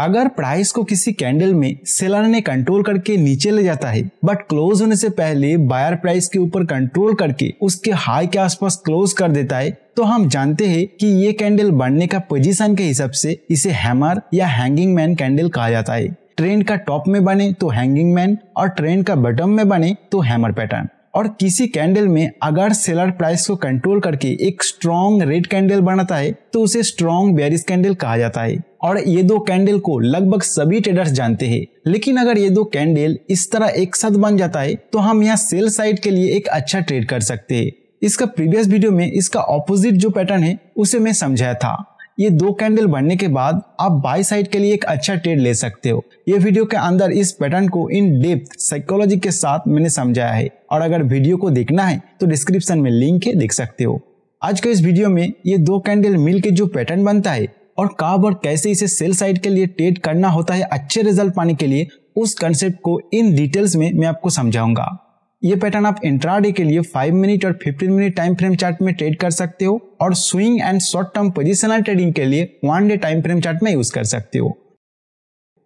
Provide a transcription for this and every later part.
अगर प्राइस को किसी कैंडल में सेलर ने कंट्रोल करके नीचे ले जाता है बट क्लोज होने से पहले बायर प्राइस के ऊपर कंट्रोल करके उसके हाई के आसपास क्लोज कर देता है तो हम जानते हैं कि ये कैंडल बढ़ने का पोजीशन के हिसाब से इसे हैमर या हैंगिंग मैन कैंडल कहा जाता है ट्रेंड का टॉप में बने तो हैंगिंग मैन और ट्रेंड का बॉटम में बने तो हैमर पैटर्न और किसी कैंडल में अगर सेलर प्राइस को कंट्रोल करके एक स्ट्रॉन्ग रेड कैंडल बनाता है तो उसे स्ट्रॉन्ग बेरिस कैंडल कहा जाता है और ये दो कैंडल को लगभग सभी ट्रेडर्स जानते हैं लेकिन अगर ये दो कैंडल इस तरह एक साथ बन जाता है तो हम यहाँ सेल साइड के लिए एक अच्छा ट्रेड कर सकते हैं इसका प्रीवियस वीडियो में इसका ऑपोजिट जो पैटर्न है उसे मैं समझाया था ये दो कैंडल बनने के बाद आप बाई साइड के लिए एक अच्छा ट्रेड ले सकते हो ये वीडियो के अंदर इस पैटर्न को इन डेप्थ साइकोलॉजी के साथ मैंने समझाया है और अगर वीडियो को देखना है तो डिस्क्रिप्शन में लिंक है देख सकते हो आज के इस वीडियो में ये दो कैंडल मिल के जो पैटर्न बनता है और कब और कैसे इसे सेल साइड के लिए ट्रेड करना होता है अच्छे रिजल्ट पाने के लिए उस कंसेप्ट को इन डिटेल्स में मैं आपको समझाऊंगा ये पैटर्न आप इंट्राडे के लिए 5 मिनट और 15 मिनट टाइम फ्रेम चार्ट में ट्रेड कर सकते हो और swing and short term positional trading के लिए one day time frame chart में यूज कर सकते हो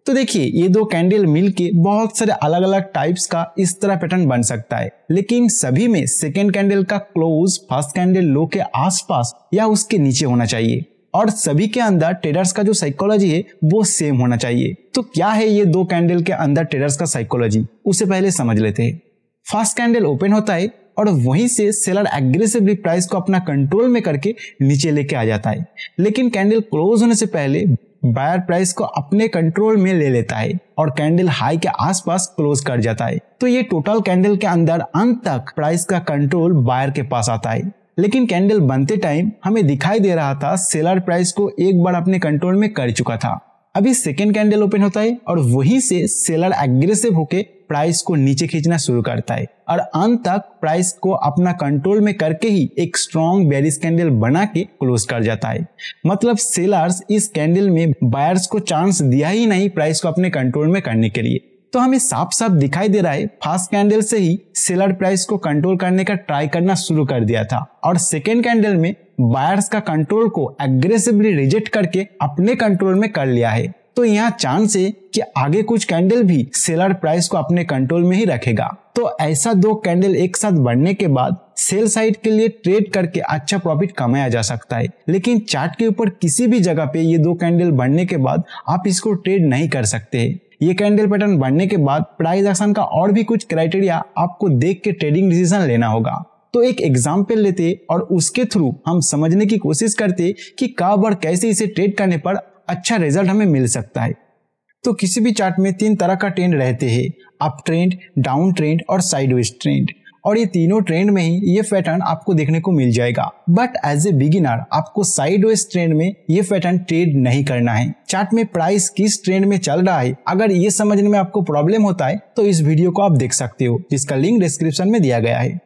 तो देखिए ये दो कैंडल मिलके बहुत सारे अलग अलग टाइप्स का इस तरह पैटर्न बन सकता है लेकिन सभी में सेकेंड कैंडल का क्लोज फर्स्ट कैंडल लो के आसपास या उसके नीचे होना चाहिए और सभी के अंदर ट्रेडर्स का जो साइकोलॉजी है वो सेम होना चाहिए तो क्या है ये दो कैंडल के अंदर ट्रेडर्स का साइकोलॉजी उसे पहले समझ लेते हैं फास्ट कैंडल ओपन होता है और वहीं से सेलर एग्रेसिवली प्राइस को अपना कंट्रोल में करके नीचे लेके आ जाता है लेकिन कैंडल क्लोज होने से पहले बायर प्राइस को अपने कंट्रोल में ले लेता है और कैंडल हाई के आसपास क्लोज कर जाता है तो ये टोटल कैंडल के अंदर अंत तक प्राइस का कंट्रोल बायर के पास आता है लेकिन कैंडल बनते टाइम हमें दिखाई दे रहा था सेलर प्राइस को एक बार अपने कंट्रोल में कर चुका था अभी सेकेंड कैंडल ओपन होता है और वहीं से सेलर एग्रेसिव होके प्राइस को नीचे खींचना शुरू करता है और अंत तक प्राइस को अपना कंट्रोल में करके ही एक स्ट्रॉन्ग बेरिस कैंडल बना के क्लोज कर जाता है मतलब सेलर्स इस कैंडल में बायर्स को चांस दिया ही नहीं प्राइस को अपने कंट्रोल में करने के लिए तो हमें साफ साफ दिखाई दे रहा है फर्स्ट कैंडल से ही सेलर प्राइस को कंट्रोल करने का ट्राई करना शुरू कर दिया था और सेकेंड कैंडल में बायर्स का कंट्रोल को एग्रेसिवली रिजेक्ट करके अपने कंट्रोल में कर लिया है तो यहाँ चांस है कि आगे कुछ कैंडल भी सेलर प्राइस को अपने कंट्रोल में ही रखेगा तो ऐसा दो कैंडल एक साथ बढ़ने के बाद सेल साइड के लिए ट्रेड करके अच्छा प्रॉफिट कमाया जा सकता है लेकिन चार्ट के ऊपर किसी भी जगह पे ये दो कैंडल बढ़ने के बाद आप इसको ट्रेड नहीं कर सकते ये कैंडल पैटर्न बनने के बाद प्राइस एक्शन का और भी कुछ क्राइटेरिया आपको देख के ट्रेडिंग डिसीजन लेना होगा तो एक एग्जाम्पल लेते और उसके थ्रू हम समझने की कोशिश करते कि कब और कैसे इसे ट्रेड करने पर अच्छा रिजल्ट हमें मिल सकता है तो किसी भी चार्ट में तीन तरह का ट्रेंड रहते हैं अप ट्रेंड डाउन ट्रेंड और साइडवेज ट्रेंड और ये तीनों ट्रेंड में ही ये पैटर्न आपको देखने को मिल जाएगा बट एज ए बिगिनर आपको साइड वेज ट्रेंड में ये पैटर्न ट्रेड नहीं करना है चार्ट में प्राइस किस ट्रेंड में चल रहा है अगर ये समझने में आपको प्रॉब्लम होता है तो इस वीडियो को आप देख सकते हो जिसका लिंक डिस्क्रिप्शन में दिया गया है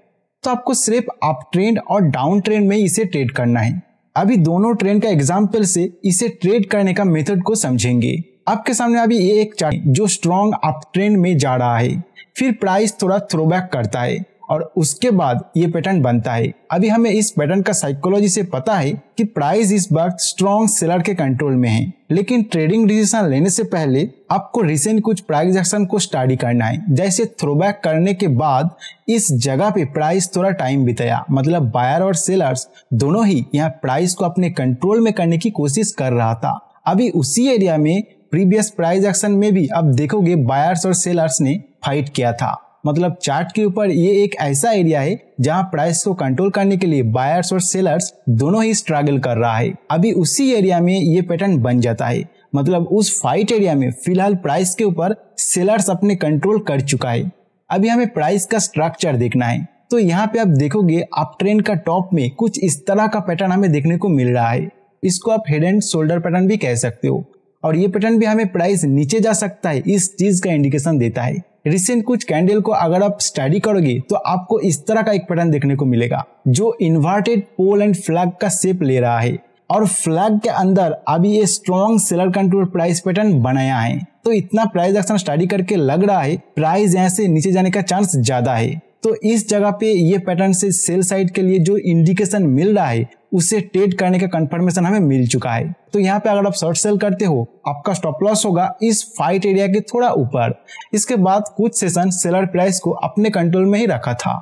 तो आपको सिर्फ अप ट्रेंड और डाउन ट्रेंड में इसे ट्रेड करना है अभी दोनों ट्रेंड का एग्जाम्पल से इसे ट्रेड करने का मेथड को समझेंगे आपके सामने अभी ये एक चार्ट जो स्ट्रॉन्ग अप ट्रेंड में जा रहा है फिर प्राइस थोड़ा थ्रोबैक करता है और उसके बाद ये पैटर्न बनता है अभी हमें इस पैटर्न का साइकोलॉजी से पता है कि प्राइस इस वक्त स्ट्रॉन्ग सेलर के कंट्रोल में है लेकिन ट्रेडिंग डिसीजन लेने से पहले आपको रिसेंट कुछ प्राइस एक्शन को स्टडी करना है जैसे थ्रोबैक करने के बाद इस जगह पे प्राइस थोड़ा टाइम बिताया मतलब बायर और सेलर्स दोनों ही यहाँ प्राइस को अपने कंट्रोल में करने की कोशिश कर रहा था अभी उसी एरिया में प्रीवियस प्राइस एक्शन में भी आप देखोगे बायर्स और सेलर्स ने फाइट किया था मतलब चार्ट के ऊपर ये एक ऐसा एरिया है जहां प्राइस को कंट्रोल करने के लिए बायर्स और सेलर्स दोनों ही स्ट्रगल कर रहा है अभी उसी एरिया में ये पैटर्न बन जाता है मतलब उस फाइट एरिया में फिलहाल प्राइस के ऊपर सेलर्स अपने कंट्रोल कर चुका है अभी हमें प्राइस का स्ट्रक्चर देखना है तो यहाँ पे आप देखोगे आप ट्रेंड का टॉप में कुछ इस तरह का पैटर्न हमें देखने को मिल रहा है इसको आप हेड एंड शोल्डर पैटर्न भी कह सकते हो और ये पैटर्न भी हमें प्राइस नीचे जा सकता है इस चीज का इंडिकेशन देता है रिसेंट कुछ कैंडल को अगर आप स्टडी करोगे तो आपको इस तरह का एक पैटर्न देखने को मिलेगा जो इन्वर्टेड पोल एंड फ्लैग का शेप ले रहा है और फ्लैग के अंदर अभी ये strong seller control price pattern बनाया है तो इतना प्राइस एक्शन स्टडी करके लग रहा है प्राइस यहाँ से नीचे जाने का चांस ज्यादा है तो इस जगह पे ये पैटर्न से सेल साइड के लिए जो इंडिकेशन मिल रहा है उसे ट्रेड करने का कंफर्मेशन हमें मिल चुका है तो यहाँ पे अगर आप शॉर्ट सेल करते हो आपका स्टॉप लॉस होगा इस फाइट एरिया के थोड़ा ऊपर इसके बाद कुछ सेशन सेलर प्राइस को अपने कंट्रोल में ही रखा था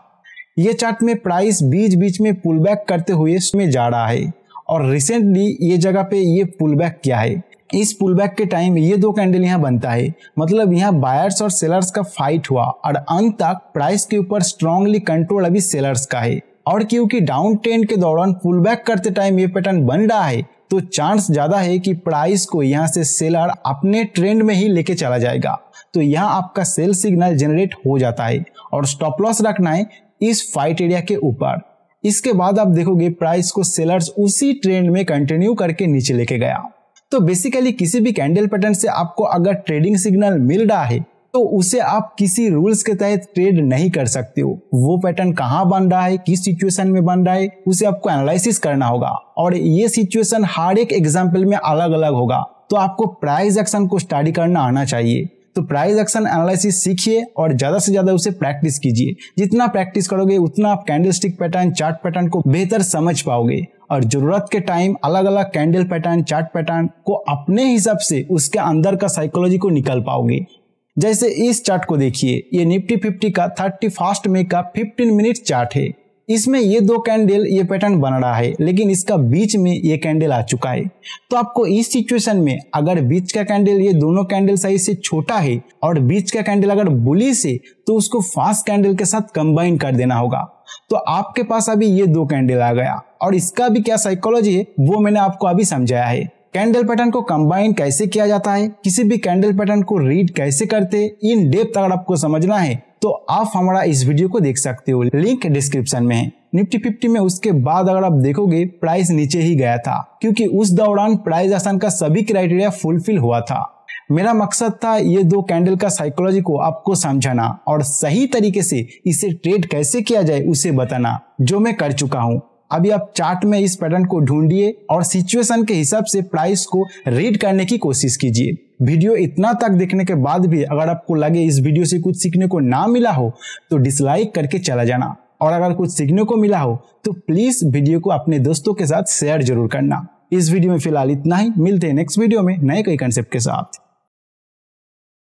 ये चार्ट में प्राइस बीच बीच में पुल बैक करते हुए इसमें जा रहा है और रिसेंटली ये जगह पे ये पुल बैक किया है इस पुल बैक के टाइम ये दो कैंडल यहाँ बनता है मतलब यहाँ बायर्स और सेलर्स का फाइट हुआ और अंत तक प्राइस के ऊपर स्ट्रांगली कंट्रोल अभी सेलर्स का है और क्योंकि डाउन ट्रेंड के दौरान पुल बैक करते टाइम ये पैटर्न बन रहा है तो चांस ज्यादा है कि प्राइस को यहाँ से सेलर अपने ट्रेंड में ही लेके चला जाएगा तो यहाँ आपका सेल सिग्नल जनरेट हो जाता है और स्टॉप लॉस रखना है इस फाइट एरिया के ऊपर इसके बाद आप देखोगे प्राइस को सेलर्स उसी ट्रेंड में कंटिन्यू करके नीचे लेके गया तो बेसिकली किसी भी कैंडल पैटर्न से आपको अगर ट्रेडिंग सिग्नल मिल रहा है तो उसे आप किसी रूल्स के तहत ट्रेड नहीं कर सकते हो वो पैटर्न कहाँ बन रहा है किस सिचुएशन में बन रहा है उसे आपको एनालिसिस करना होगा और ये सिचुएशन हर एक एग्जाम्पल में अलग अलग होगा तो आपको प्राइस एक्शन को स्टडी करना आना चाहिए तो प्राइस एक्शन एनालिसिस सीखिए और ज्यादा से ज्यादा उसे प्रैक्टिस कीजिए जितना प्रैक्टिस करोगे उतना आप कैंडलस्टिक पैटर्न चार्ट पैटर्न को बेहतर समझ पाओगे और जरूरत के टाइम अलग अलग कैंडल पैटर्न चार्ट पैटर्न को अपने हिसाब से उसके अंदर का साइकोलॉजी को निकल पाओगे जैसे इस चार्ट को देखिए ये निफ्टी फिफ्टी का थर्टी फास्ट मे का फिफ्टीन मिनट चार्ट है इसमें ये दो कैंडल ये पैटर्न बन रहा है लेकिन इसका बीच में ये कैंडल आ चुका है तो आपको इस सिचुएशन में अगर बीच का कैंडल ये दोनों कैंडल साइज से छोटा है और बीच का कैंडल अगर बुलिस है तो उसको फास्ट कैंडल के साथ कंबाइन कर देना होगा तो आपके पास अभी ये दो कैंडल आ गया और इसका भी क्या साइकोलॉजी है वो मैंने आपको अभी समझाया है कैंडल पैटर्न को कंबाइन कैसे किया जाता है किसी भी कैंडल पैटर्न को रीड कैसे करते इन डेप्थ अगर आपको समझना है तो आप हमारा इस वीडियो को देख सकते हो लिंक डिस्क्रिप्शन में है निफ्टी फिफ्टी में उसके बाद अगर आप देखोगे प्राइस नीचे ही गया था क्योंकि उस दौरान प्राइस आसान का सभी क्राइटेरिया फुलफिल हुआ था मेरा मकसद था ये दो कैंडल का साइकोलॉजी को आपको समझाना और सही तरीके से इसे ट्रेड कैसे किया जाए उसे बताना जो मैं कर चुका हूँ अभी आप चार्ट में इस पैटर्न को ढूंढिए और सिचुएशन के हिसाब से प्राइस को रीड करने की कोशिश कीजिए वीडियो इतना तक देखने के बाद भी अगर आपको लगे इस वीडियो से कुछ सीखने को ना मिला हो तो डिसलाइक करके चला जाना और अगर कुछ सीखने को मिला हो तो प्लीज वीडियो को अपने दोस्तों के साथ शेयर जरूर करना इस वीडियो में फिलहाल इतना ही मिलते हैं नेक्स्ट वीडियो में नए कई कंसेप्ट के साथ